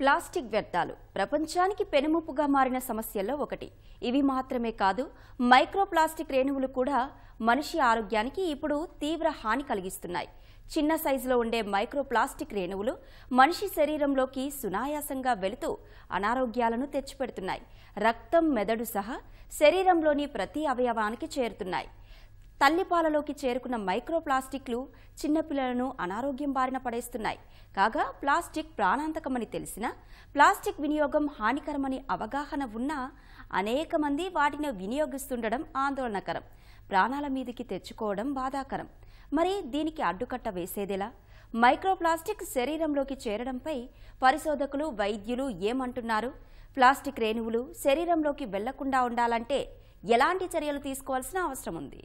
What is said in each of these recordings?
plastic వ్యర్థాలు ప్రపంచానికి పెనుముప్పుగా మారిన సమస్యల్లో ఒకటి ఇవి మాత్రమే కాదు మైక్రోప్లాస్టిక్ రేణువులు కూడా మనిషి ఆరోగ్యానికి ఇప్పుడు తీవ్ర హాని కలిగిస్తున్నాయి చిన్న సైజులో ఉండే మైక్రోప్లాస్టిక్ రేణువులు మనిషి శరీరంలోకి సునాయాసంగా వెళుతూ అనారోగ్యాలను తెచ్చిపెడుతున్నాయి రక్తం మెదడు సహా శరీరంలోని ప్రతి అవయవానికి చేరుతున్నాయి తల్లిపాలలోకి చేరుకున్న మైక్రో ప్లాస్టిక్లు చిన్నపిల్లలను అనారోగ్యం బారిన పడేస్తున్నాయి కాగా ప్లాస్టిక్ ప్రాణాంతకమని తెలిసినా ప్లాస్టిక్ వినియోగం హానికరమని అవగాహన ఉన్నా అనేక మంది వాటిని వినియోగిస్తుండడం ఆందోళనకరం ప్రాణాల మీదికి తెచ్చుకోవడం బాధాకరం మరి దీనికి అడ్డుకట్ట మైక్రో మైక్రోప్లాస్టిక్ శరీరంలోకి చేరడంపై పరిశోధకులు వైద్యులు ఏమంటున్నారు ప్లాస్టిక్ రేణువులు శరీరంలోకి వెళ్లకుండా ఉండాలంటే ఎలాంటి చర్యలు తీసుకోవాల్సిన అవసరం ఉంది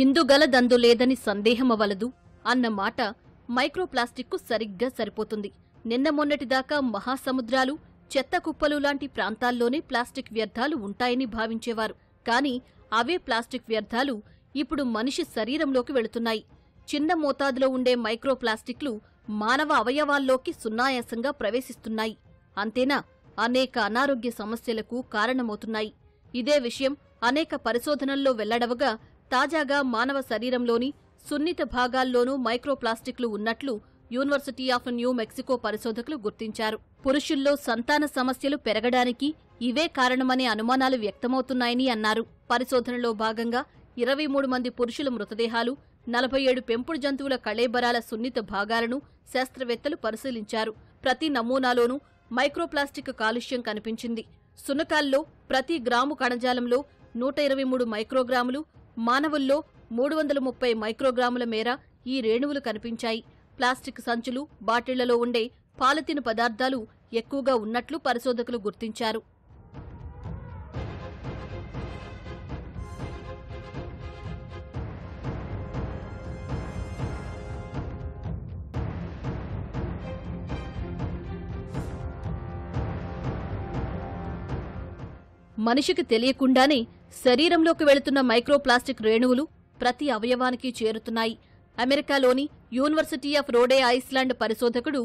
ఇందుగలదందు లేదని సందేహమవలదు అన్న మాట మైక్రోప్లాస్టిక్కు సరిగ్గా సరిపోతుంది నిన్న మొన్నటిదాకా మహాసముద్రాలు చెత్త కుప్పలు లాంటి ప్రాంతాల్లోనే ప్లాస్టిక్ వ్యర్థాలు ఉంటాయని భావించేవారు కానీ అవే ప్లాస్టిక్ వ్యర్థాలు ఇప్పుడు మనిషి శరీరంలోకి వెళుతున్నాయి చిన్న మోతాదులో ఉండే మైక్రోప్లాస్టిక్లు మానవ అవయవాల్లోకి సున్నాయాసంగా ప్రవేశిస్తున్నాయి అంతేనా అనేక అనారోగ్య సమస్యలకు కారణమవుతున్నాయి ఇదే విషయం అనేక పరిశోధనల్లో వెల్లడవగా తాజాగా మానవ శరీరంలోని సున్నిత భాగాల్లోనూ మైక్రోప్లాస్టిక్లు ఉన్నట్లు యూనివర్సిటీ ఆఫ్ న్యూ మెక్సికో పరిశోధకులు గుర్తించారు పురుషుల్లో సంతాన సమస్యలు పెరగడానికి ఇవే కారణమనే అనుమానాలు వ్యక్తమవుతున్నాయని అన్నారు పరిశోధనలో భాగంగా ఇరవై మూడు మంది పురుషుల మృతదేహాలు నలభై ఏడు పెంపుడు జంతువుల కళేబరాల సున్నిత భాగాలను శాస్త్రవేత్తలు పరిశీలించారు ప్రతి నమూనాలోనూ మైక్రోప్లాస్టిక్ కాలుష్యం కనిపించింది సునకాల్లో ప్రతి గ్రాము కణజాలంలో నూట ఇరవై మూడు మైక్రోగ్రాములు మానవుల్లో మూడు వందల ముప్పై మైక్రోగ్రాముల మేర ఈ రేణువులు కనిపించాయి ప్లాస్టిక్ సంచులు బాటిళ్లలో ఉండే పాలతిన్ పదార్థాలు ఎక్కువగా ఉన్నట్లు పరిశోధకులు గుర్తించారు మనిషికి తెలియకుండానే శరీరంలోకి వెళుతున్న మైక్రోప్లాస్టిక్ రేణువులు ప్రతి అవయవానికి చేరుతున్నాయి అమెరికాలోని యూనివర్సిటీ ఆఫ్ రోడే ఐస్లాండ్ పరిశోధకుడు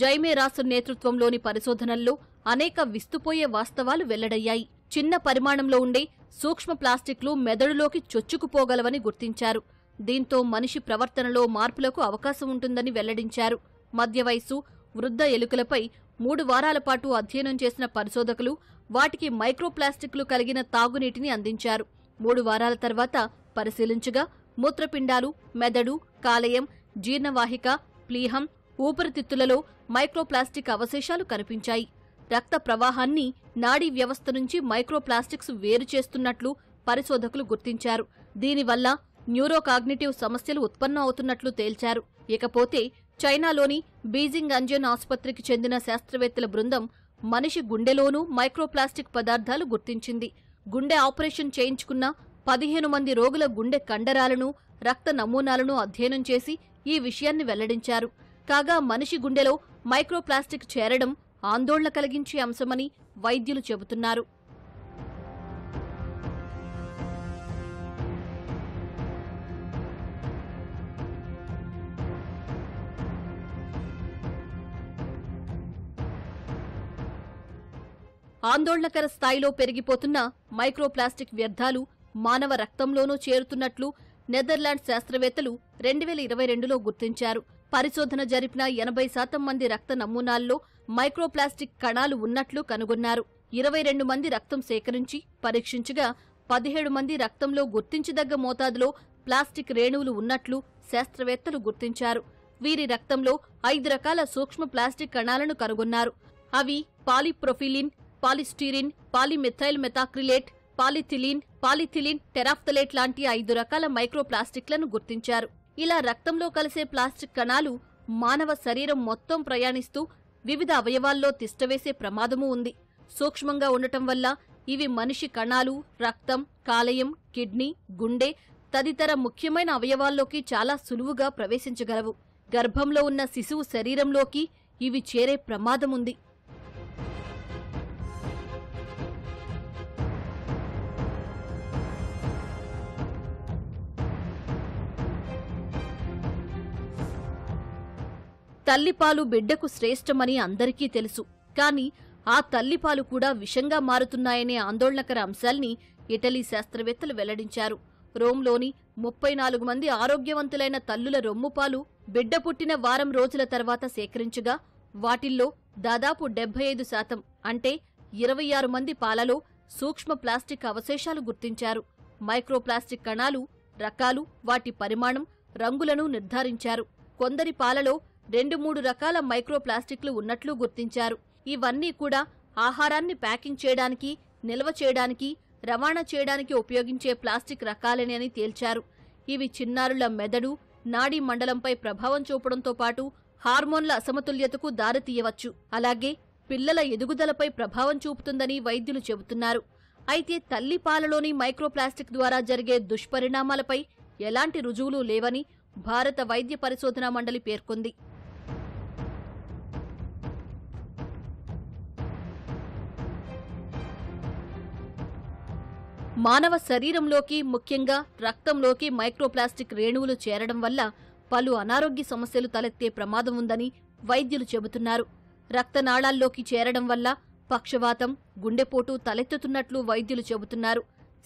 జైమే రాసు నేతృత్వంలోని పరిశోధనల్లో అనేక విస్తుపోయే వాస్తవాలు వెల్లడయ్యాయి చిన్న పరిమాణంలో ఉండే సూక్ష్మ ప్లాస్టిక్లు మెదడులోకి చొచ్చుకుపోగలవని గుర్తించారు దీంతో మనిషి ప్రవర్తనలో మార్పులకు అవకాశం ఉంటుందని వెల్లడించారు మధ్య వయస్సు వృద్ధ ఎలుకలపై మూడు వారాల పాటు అధ్యయనం చేసిన పరిశోధకులు వాటికి మైక్రోప్లాస్టిక్లు కలిగిన తాగునీటిని అందించారు మూడు వారాల తర్వాత పరిశీలించగా మూత్రపిండాలు మెదడు కాలేయం జీర్ణవాహిక ప్లీహం ఊపిరితిత్తులలో మైక్రోప్లాస్టిక్ అవశేషాలు కనిపించాయి రక్త ప్రవాహాన్ని నాడీ వ్యవస్థ నుంచి మైక్రోప్లాస్టిక్స్ వేరు చేస్తున్నట్లు పరిశోధకులు గుర్తించారు దీనివల్ల న్యూరోకాగ్నిటివ్ సమస్యలు ఉత్పన్నం అవుతున్నట్లు తేల్చారు ఇకపోతే చైనాలోని బీజింగ్ అంజన్ ఆసుపత్రికి చెందిన శాస్త్రవేత్తల బృందం మనిషి గుండెలోనూ మైక్రోప్లాస్టిక్ పదార్థాలు గుర్తించింది గుండె ఆపరేషన్ చేయించుకున్న పదిహేను మంది రోగుల గుండె కండరాలను రక్త నమూనాలను అధ్యయనం చేసి ఈ విషయాన్ని వెల్లడించారు కాగా మనిషి గుండెలో మైక్రోప్లాస్టిక్ చేరడం ఆందోళన కలిగించే అంశమని వైద్యులు చెబుతున్నారు ఆందోళనకర స్థాయిలో పెరిగిపోతున్న మైక్రోప్లాస్టిక్ వ్యర్థాలు మానవ రక్తంలోనూ చేరుతున్నట్లు నెదర్లాండ్ శాస్త్రవేత్తలు రెండు వేల ఇరవై రెండులో గుర్తించారు పరిశోధన జరిపిన ఎనభై శాతం మంది రక్త నమూనాల్లో మైక్రోప్లాస్టిక్ కణాలు ఉన్నట్లు కనుగొన్నారు ఇరవై రెండు మంది రక్తం సేకరించి పరీక్షించగా పదిహేడు మంది రక్తంలో గుర్తించదగ్గ మోతాదులో ప్లాస్టిక్ రేణువులు ఉన్నట్లు శాస్త్రవేత్తలు గుర్తించారు వీరి రక్తంలో ఐదు రకాల సూక్ష్మ ప్లాస్టిక్ కణాలను కనుగొన్నారు అవి polypropylene polystyrene polymethyl methacrylate polyethylene polyethylene terephthalate లాంటి ఐదు రకాల మైక్రో ప్లాస్టిక్లను గుర్తించారు ఇలా రక్తంలో కలిసే ప్లాస్టిక్ కణాలు మానవ శరీరం మొత్తం ప్రయాణిస్తూ వివిధ అవయవాల్లో తిష్టవేసే ప్రమాదము ఉంది సూక్ష్మంగా ఉండటం వల్ల ఇవి మనిషి కణాలు రక్తం కాలయం కిడ్నీ గుండె తదితర ముఖ్యమైన అవయవాల్లోకి చాలా సులువుగా ప్రవేశించగలవు గర్భంలో ఉన్న శిశువు శరీరంలోకి ఇవి చేరే ప్రమాదముంది తల్లిపాలు బిడ్డకు శ్రేష్టమని అందరికీ తెలుసు కానీ ఆ తల్లిపాలు కూడా విషంగా మారుతున్నాయనే ఆందోళనకర అంశాల్ని ఇటలీ శాస్త్రవేత్తలు వెల్లడించారు రోమ్లోని ముప్పై నాలుగు మంది ఆరోగ్యవంతులైన తల్లుల రొమ్ముపాలు బిడ్డ పుట్టిన వారం రోజుల తర్వాత సేకరించగా వాటిల్లో దాదాపు డెబ్బై ఐదు శాతం అంటే ఇరవై ఆరు మంది పాలలో సూక్ష్మ ప్లాస్టిక్ అవశేషాలు గుర్తించారు మైక్రోప్లాస్టిక్ కణాలు రకాలు వాటి పరిమాణం రంగులను నిర్ధారించారు కొందరి పాలలో రెండు మూడు రకాల మైక్రో ప్లాస్టిక్లు ఉన్నట్లు గుర్తించారు ఇవన్నీ కూడా ఆహారాన్ని ప్యాకింగ్ చేయడానికి నిల్వ చేయడానికి రవాణా చేయడానికి ఉపయోగించే ప్లాస్టిక్ రకాలనే అని తేల్చారు ఇవి చిన్నారుల మెదడు నాడీ మండలంపై ప్రభావం చూపడంతో పాటు హార్మోన్ల అసమతుల్యతకు దారితీయవచ్చు అలాగే పిల్లల ఎదుగుదలపై ప్రభావం చూపుతుందని వైద్యులు చెబుతున్నారు అయితే తల్లి పాలలోని మైక్రోప్లాస్టిక్ ద్వారా జరిగే దుష్పరిణామాలపై ఎలాంటి రుజువులు లేవని భారత వైద్య పరిశోధనా మండలి పేర్కొంది మానవ శరీరంలోకి ముఖ్యంగా రక్తంలోకి మైక్రోప్లాస్టిక్ రేణువులు చేరడం వల్ల పలు అనారోగ్య సమస్యలు తలెత్తే ప్రమాదం ఉందని వైద్యులు చెబుతున్నారు రక్తనాళాల్లోకి చేరడం వల్ల పక్షవాతం గుండెపోటు తలెత్తుతున్నట్లు వైద్యులు చెబుతున్నారు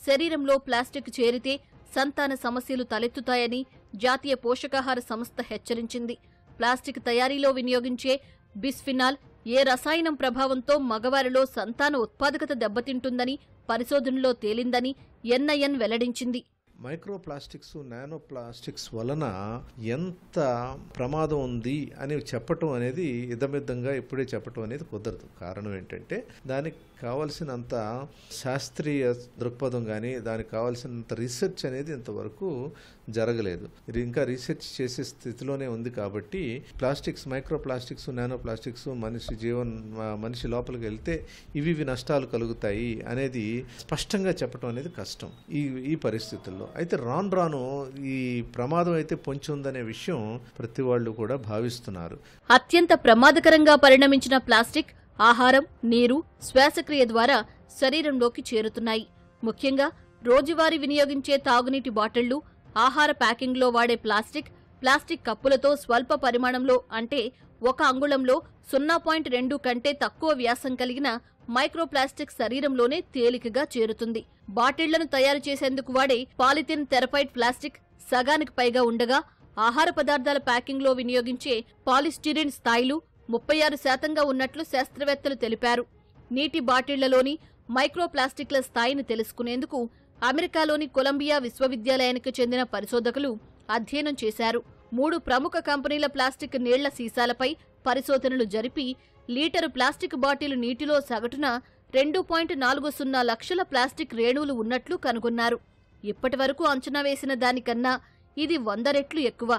శరీరంలో ప్లాస్టిక్ చేరితే సంతాన సమస్యలు తలెత్తుతాయని జాతీయ పోషకాహార సంస్థ హెచ్చరించింది ప్లాస్టిక్ తయారీలో వినియోగించే బిస్ఫినాల్ ఏ రసాయనం ప్రభావంతో మగవారిలో సంతాన ఉత్పాదకత దెబ్బతింటుందని పరిశోధనలో తేలిందని ఎన్ఐఎన్ వెల్లడించింది మైక్రోప్లాస్టిక్స్ నానో ప్లాస్టిక్స్ వలన ఎంత ప్రమాదం ఉంది అని చెప్పటం అనేది ఇదమిద్దంగా ఇప్పుడే చెప్పటం అనేది కుదరదు కారణం ఏంటంటే దానికి కావలసినంత శాస్త్రీయ దృక్పథం కానీ దానికి కావలసినంత రీసెర్చ్ అనేది ఇంతవరకు జరగలేదు ఇది ఇంకా రీసెర్చ్ చేసే స్థితిలోనే ఉంది కాబట్టి plastics micro plastics nano plastics మనిషి జీవన్ మనిషి లోపలికి వెళ్తే ఇవి ఇవి నష్టాలు కలుగుతాయి అనేది స్పష్టంగా చెప్పడం అనేది కష్టం ఈ ఈ పరిస్థితుల్లో అయితే రాను రాను ఈ ప్రమాదం అయితే పొంచి ఉందనే విషయం ప్రతి వాళ్ళు కూడా భావిస్తున్నారు అత్యంత ప్రమాదకరంగా పరిణమించిన ప్లాస్టిక్ ఆహారం నీరు శ్వాసక్రియ ద్వారా శరీరంలోకి చేరుతున్నాయి ముఖ్యంగా రోజువారీ వినియోగించే తాగునీటి బాటిళ్లు ఆహార ప్యాకింగ్లో వాడే ప్లాస్టిక్ ప్లాస్టిక్ కప్పులతో స్వల్ప పరిమాణంలో అంటే ఒక అంగుళంలో సున్నా పాయింట్ రెండు కంటే తక్కువ వ్యాసం కలిగిన మైక్రోప్లాస్టిక్ శరీరంలోనే తేలికగా చేరుతుంది బాటిళ్లను తయారు చేసేందుకు వాడే పాలిథిన్ థెరపైడ్ ప్లాస్టిక్ సగానికి పైగా ఉండగా ఆహార పదార్థాల ప్యాకింగ్లో వినియోగించే పాలిస్టిరిన్ స్థాయిలు ముప్పై ఆరు శాతంగా ఉన్నట్లు శాస్త్రవేత్తలు తెలిపారు నీటి బాటిళ్లలోని మైక్రోప్లాస్టిక్ల స్థాయిని తెలుసుకునేందుకు అమెరికాలోని కొలంబియా విశ్వవిద్యాలయానికి చెందిన పరిశోధకులు అధ్యయనం చేశారు మూడు ప్రముఖ కంపెనీల ప్లాస్టిక్ నీళ్ల సీసాలపై పరిశోధనలు జరిపి లీటరు ప్లాస్టిక్ బాటిల్ నీటిలో సగటున రెండు పాయింట్ నాలుగు సున్నా లక్షల ప్లాస్టిక్ రేణువులు ఉన్నట్లు కనుగొన్నారు ఇప్పటి వరకు అంచనా వేసిన దానికన్నా ఇది వంద రెట్లు ఎక్కువ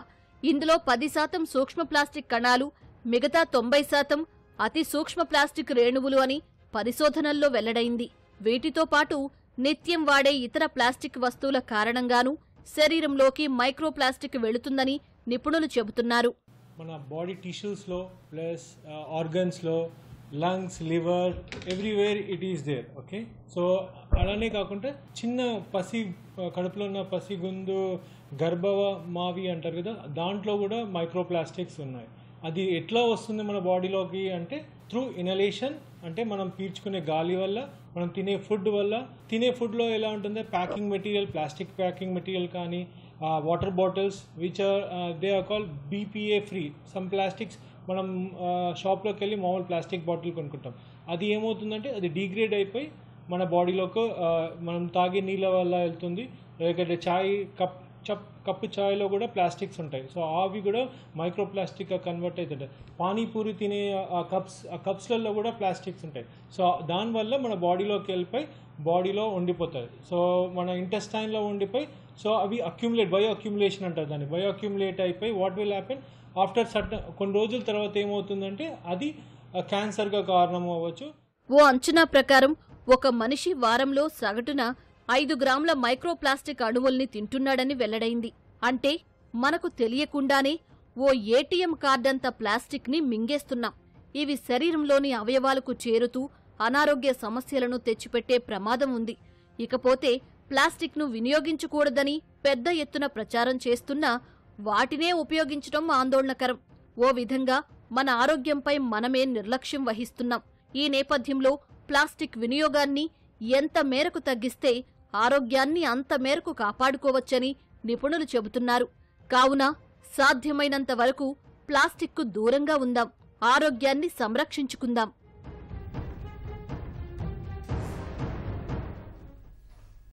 ఇందులో పది శాతం సూక్ష్మ ప్లాస్టిక్ కణాలు మిగతా తొంభై శాతం అతి సూక్ష్మ ప్లాస్టిక్ రేణువులు అని పరిశోధనల్లో వెల్లడైంది వీటితో పాటు నిత్యం వాడే ఇతర ప్లాస్టిక్ వస్తువుల కారణంగానూ శరీరంలోకి మైక్రోప్లాస్టిక్ వెళుతుందని నిపుణులు చెబుతున్నారు మన బాడీ టిష్యూస్లో ప్లస్ ఆర్గన్స్లో lungs liver everywhere it is there okay so అలానే కాకుండా చిన్న పసి కడుపులో ఉన్న పసిగుందు గర్భవ మావి అంటారు కదా దాంట్లో కూడా మైక్రోప్లాస్టిక్స్ ఉన్నాయి అది ఎట్లా వస్తుంది మన బాడీలోకి అంటే త్రూ ఇనలేషన్ అంటే మనం పీల్చుకునే గాలి వల్ల మనం తినే ఫుడ్ వల్ల తినే ఫుడ్లో ఎలా ఉంటుందో packing material plastic packing material కానీ water bottles which are they are call BPA free some plastics మనం షాప్లోకి వెళ్ళి మామూలు ప్లాస్టిక్ బాటిల్ కొనుక్కుంటాం అది ఏమవుతుందంటే అది డీగ్రేడ్ అయిపోయి మన బాడీలోకి మనం తాగే నీళ్ళ వల్ల వెళ్తుంది లేకపోతే చాయ్ కప్ చప్ కప్పు ఛాయ్లో కూడా ప్లాస్టిక్స్ ఉంటాయి సో అవి కూడా మైక్రో ప్లాస్టిక్గా కన్వర్ట్ అవుతుంటాయి పానీపూరి తినే ఆ కప్స్ ఆ కప్స్లలో కూడా ప్లాస్టిక్స్ ఉంటాయి సో దానివల్ల మన బాడీలోకి వెళ్ళిపోయి బాడీలో ఉండిపోతాయి సో మన ఇంటెస్టైన్లో ఉండిపోయి సో అవి అక్యుములేట్ బయో అక్యుములేషన్ అంటారు దాన్ని బయో అక్యుములేట్ అయిపోయి what will happen after certain కొన్ని రోజుల తర్వాత ఏమవుతుందంటే అది క్యాన్సర్గా కారణం అవ్వచ్చు ఓ అంచనా ప్రకారం ఒక మనిషి వారంలో సగటున ఐదు గ్రాముల మైక్రోప్లాస్టిక్ అణువుల్ని తింటున్నాడని వెల్లడైంది అంటే మనకు తెలియకుండానే ఓ ఏటీఎం కార్డంత ప్లాస్టిక్ ని మింగేస్తున్నాం ఇవి శరీరంలోని అవయవాలకు చేరుతూ అనారోగ్య సమస్యలను తెచ్చిపెట్టే ప్రమాదం ఉంది ఇకపోతే ప్లాస్టిక్ను వినియోగించకూడదని పెద్ద ఎత్తున ప్రచారం చేస్తున్నా వాటినే ఉపయోగించడం ఆందోళనకరం ఓ విధంగా మన ఆరోగ్యంపై మనమే నిర్లక్ష్యం వహిస్తున్నాం ఈ నేపథ్యంలో ప్లాస్టిక్ వినియోగాన్ని ఎంత మేరకు తగ్గిస్తే ఆరోగ్యాన్ని అంత మేరకు కాపాడుకోవచ్చని నిపుణులు చెబుతున్నారు కావున సాధ్యమైనంత వరకు ప్లాస్టిక్కు దూరంగా ఉందాం ఆరోగ్యాన్ని సంరక్షించుకుందాం